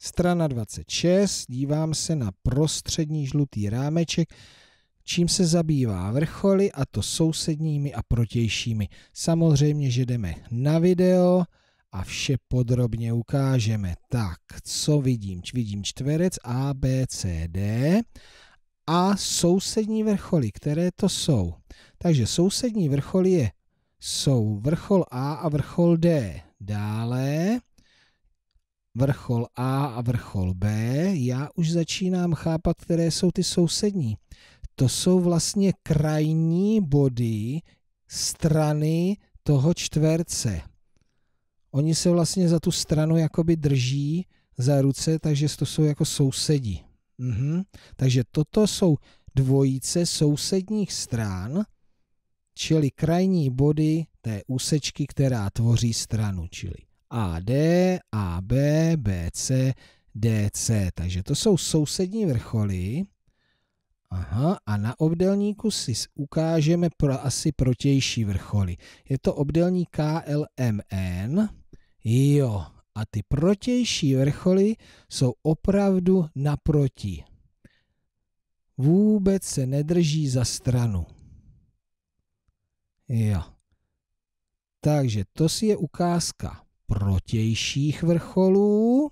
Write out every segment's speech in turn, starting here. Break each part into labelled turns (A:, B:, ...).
A: Strana 26, dívám se na prostřední žlutý rámeček, čím se zabývá vrcholy a to sousedními a protějšími. Samozřejmě, že jdeme na video a vše podrobně ukážeme. Tak, co vidím? Vidím čtverec A, B, C, D a sousední vrcholy, které to jsou. Takže sousední vrcholy je, jsou vrchol A a vrchol D. Dále vrchol A a vrchol B, já už začínám chápat, které jsou ty sousední. To jsou vlastně krajní body strany toho čtverce. Oni se vlastně za tu stranu jakoby drží za ruce, takže to jsou jako sousedí. Mhm. Takže toto jsou dvojice sousedních stran, čili krajní body té úsečky, která tvoří stranu, čili AD, AB, BC, DC. Takže to jsou sousední vrcholy. Aha, a na obdelníku si ukážeme pro asi protější vrcholy. Je to obdelník KLMN. Jo, a ty protější vrcholy jsou opravdu naproti. Vůbec se nedrží za stranu. Jo. Takže to si je ukázka protějších vrcholů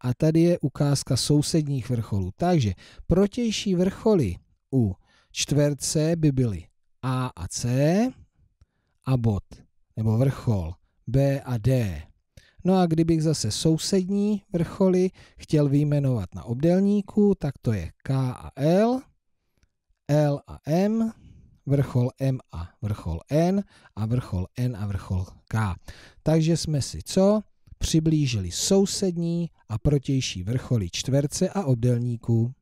A: a tady je ukázka sousedních vrcholů. Takže protější vrcholy u čtverce by byly A a C a bod nebo vrchol B a D. No a kdybych zase sousední vrcholy chtěl vyjmenovat na obdelníku, tak to je K a L, L a M, vrchol M a vrchol N a vrchol N a vrchol K. Takže jsme si co? Přiblížili sousední a protější vrcholy čtverce a obdelníku.